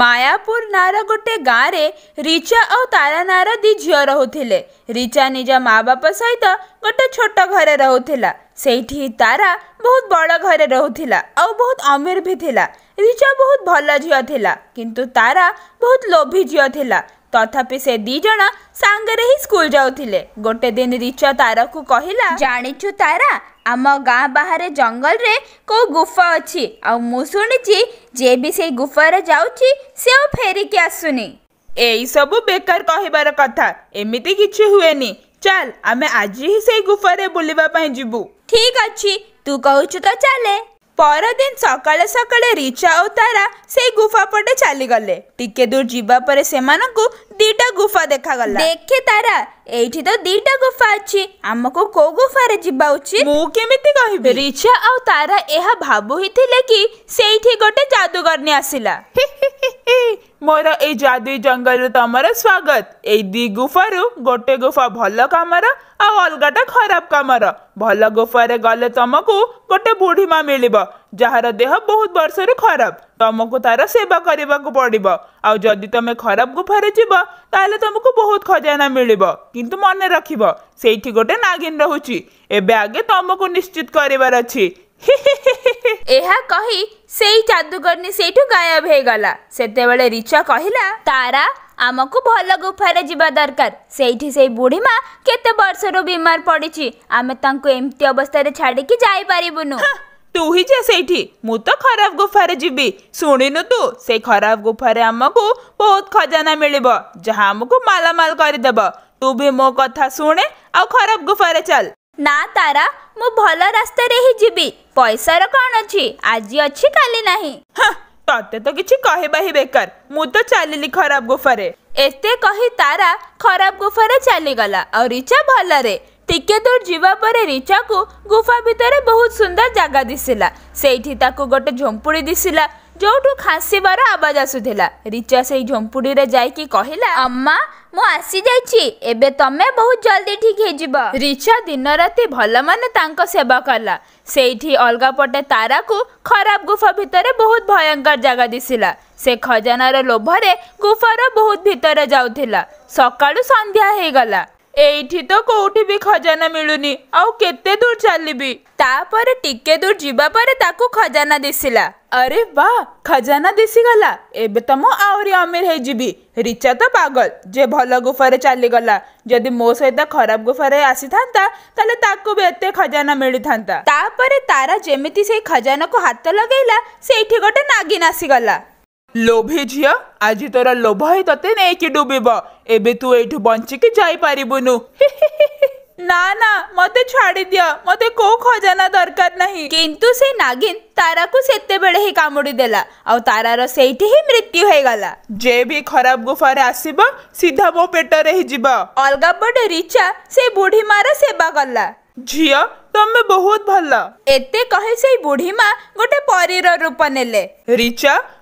ମାୟାପୁର ଗୋଟେ ଗାଁରେ ରିଚା ଆଉ ତାରାନାର ଦି ଝିଅ ରହୁଥିଲେ ରିଚା ନିଜ ମା ବାପା ସହିତ ଗୋଟେ ଛୋଟ ଘରେ ରହୁଥିଲା ସେଇଠି ତାରା ବହୁତ ବଡ଼ ଘରେ ରହୁଥିଲା ଆଉ ବହୁତ ଅମୀର ବି ଥିଲା ରିଚା ବହୁତ ଭଲ ଝିଅ ଥିଲା କିନ୍ତୁ ତାରା ବହୁତ ଲୋଭି ଝିଅ ଥିଲା ତଥାପି ସେ ଦି ଜଣ ସାଙ୍ଗରେ ହିଁ ସ୍କୁଲ ଯାଉଥିଲେ ଗୋଟେ ଦିନ ରିଚ ତାରାକୁ କହିଲା ଜାଣିଛୁ ତାରା ଆମ ଗାଁ ବାହାରେ ଜଙ୍ଗଲରେ କେଉଁ ଗୁଫା ଅଛି ଆଉ ମୁଁ ଶୁଣିଛି ଯିଏ ବି ସେଇ ଗୁଫାରେ ଯାଉଛି ସେ ଆଉ ଫେରିକି ଆସୁନି ଏଇସବୁ ବେକାର କହିବାର କଥା ଏମିତି କିଛି ହୁଏନି ଚାଲ ଆମେ ଆଜି ହିଁ ସେଇ ଗୁଫାରେ ବୁଲିବା ପାଇଁ ଯିବୁ ଠିକ୍ ଅଛି ତୁ କହୁଛୁ ତ ଚାଲେ ପରଦିନ ସକାଳ ସକାଳେ ରିଚା ଓ ତାରା ସେଇ ଗୁଫା ପଟେ ଚାଲିଗଲେ ଟିକେ ଦୂର ଯିବା ପରେ ସେମାନଙ୍କୁ ଦିଟା ଗୁଫା ଦେଖାଗଲା ଦେଖେ ତାରା ଏଇଠି ତ ଦିଟା ଗୁଫା ଅଛି ଆମକୁ କୋଉ ଗୁଫାରେ ଯିବା ଉଚିତ ମୁଁ କେମିତି କହିବି ରିଚା ଆଉ ତାରା ଏହା ଭାବୁ ହିଁ ଥିଲେ କି ସେଇଠି ଗୋଟେ ଜାଦୁଗର୍ଣ୍ଣୀ ଆସିଲା ମୋର ଏଇ ଯାଦୁଇ ଜଙ୍ଗଲରେ ତମର ସ୍ୱାଗତ ଏଇ ଦି ଗୁଫାରୁ ଗୋଟେ ଗୁଫା ଭଲ କାମର ଆଉ ଅଲଗାଟା ଖରାପ କାମର ଭଲ ଗୁଫାରେ ଗଲେ ତମକୁ ଗୋଟେ ବୁଢ଼ୀମା ମିଳିବ ଯାହାର ଦେହ ବହୁତ ବର୍ଷରୁ ଖରାପ ତମକୁ ତାର ସେବା କରିବାକୁ ପଡ଼ିବ ଆଉ ଯଦି ତମେ ଖରାପ ଗୁଫାରେ ଯିବ ତାହେଲେ ତମକୁ ବହୁତ ଖଜାନା ମିଳିବ କିନ୍ତୁ ମନେ ରଖିବ ସେଇଠି ଗୋଟେ ନାଗିନ ରହୁଛି ଏବେ ଆଗେ ତମକୁ ନିଶ୍ଚିତ କରିବାର ଅଛି ହି ଏହା କହି ସେଇ ଯାଦୁଗରନି ସେଇଠୁ ଗାୟବ ହେଇଗଲା ସେତେବେଳେ ରିଚ କହିଲା ତାରା ଆମକୁ ଭଲ ଗୁଫାରେ ଯିବା ଦରକାର ସେଇଠି ସେଇ ବୁଢ଼ୀମା କେତେ ବର୍ଷରୁ ବିମାର ପଡ଼ିଛି ଆମେ ତାଙ୍କୁ ଏମିତି ଅବସ୍ଥାରେ ଛାଡ଼ିକି ଯାଇପାରିବୁନୁ ତୁ ହିଁ ଯା ସେଇଠି ମୁଁ ତ ଖରାପ ଗୁଫାରେ ଯିବି ଶୁଣିନୁ ତୁ ସେଇ ଖରାପ ଗୁଫାରେ ଆମକୁ ବହୁତ ଖଜାନା ମିଳିବ ଯାହା ଆମକୁ ମାଲାମାଲ କରିଦେବ ତୁ ବି ମୋ କଥା ଶୁଣେ ଆଉ ଖରାପ ଗୁଫାରେ ଚାଲ ନା ତାରା ମୁଁ ଭଲ ରାସ୍ତାରେ ହିଁ ଯିବି ପଇସାର କ'ଣ ଅଛି ଆଜି ଅଛି କାଲି ନାହିଁ ତତେ ତ କିଛି କହିବା ହିଁ ବେକାର ମୁଁ ତ ଚାଲିଲି ଖରାପ ଗୁଫାରେ ଏତେ କହି ତାରା ଖରାପ ଗୁଫାରେ ଚାଲିଗଲା ଆଉ ରିଚା ଭଲରେ ଟିକେ ଦୂର ଯିବା ପରେ ରିଚାକୁ ଗୁଫା ଭିତରେ ବହୁତ ସୁନ୍ଦର ଜାଗା ଦିଶିଲା ସେଇଠି ତାକୁ ଗୋଟେ ଝୁମ୍ପୁଡ଼ି ଦିଶିଲା ଯୋଉଠୁ ଖାସିବାର ଆବାଜ ଆସୁଥିଲା ରିଚା ସେଇ ଝୁମ୍ପୁଡ଼ିରେ ଯାଇକି କହିଲା ଅମା मुसी तमें बहुत जल्दी ठीक हो रिचा दिन राति भल सेवा कला से अलग पटे तारा को खराब गुफा भितर बहुत भयंकर जगह दिशा से खजान लोभ से गुफार बहुत भितर जा सका सन्ध्याला तो कौट भी खजाना मिलूनी आते दूर चल टे दूर जावा खजाना दिशा अरे वाह खजाना दिशीगला एवं तो मुझरी अमीर हो रिचा तो पगल जे भल गुफार चलीगला जदि मो सहित खराब गुफार आसी था तेल ताकू भी एत खजाना मिली था तारा जमी से खजाना को हाथ लगेगा से गोटे नागिन आसीगला ଲୋଭି ଝିଅ ଆଜି ତୋର ଲୋଭ ହିଁ ତତେ ନେଇକି ଡୁବିବ ଏବେ ତୁ ଏଇଠୁ ବଞ୍ଚିକି ଯାଇପାରିବୁନୁ ନା ନା ମତେ ଛାଡ଼ିଦିଅ ମତେ କୋଉ ଖଜାନା ଦରକାର ନାହିଁ କିନ୍ତୁ ସେ ନାଗିନ୍ ତାରାକୁ ସେତେବେଳେ ହିଁ କାମୁଡ଼ି ଦେଲା ଆଉ ତାରାର ସେଇଠି ହିଁ ମୃତ୍ୟୁ ହେଇଗଲା ଯେ ବି ଖରାପ ଗୁଫାରେ ଆସିବ ସିଧା ମୋ ପେଟରେ ହିଁ ଯିବ ଅଲଗା ପଟେ ରିଚା ସେ ବୁଢ଼ୀ ମାର ସେବା କଲା ଝିଅ ତମେ ବହୁତ ଭଲ ଏତେ କହି ସେଇ ବୁଢ଼ୀ ମା ଗୋଟେ ପରୀର ରୂପ ନେଲେ ରିଚା